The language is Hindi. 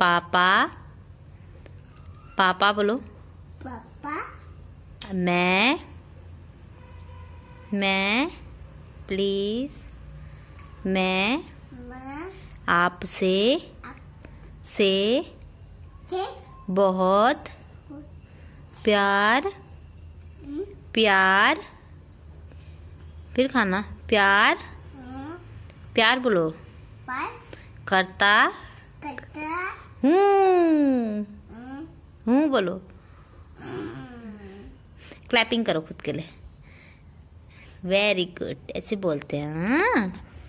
पापा पापा बोलो पापा मैं मैं प्लीज मैं आपसे से बहुत प्यार हम्म। प्यार फिर खाना प्यार हम्म। प्यार बोलो करता करता हूँ हम्म। हम्म। हम्म, बोलो क्लैपिंग करो खुद के लिए वेरी गुड ऐसे बोलते हैं हाँ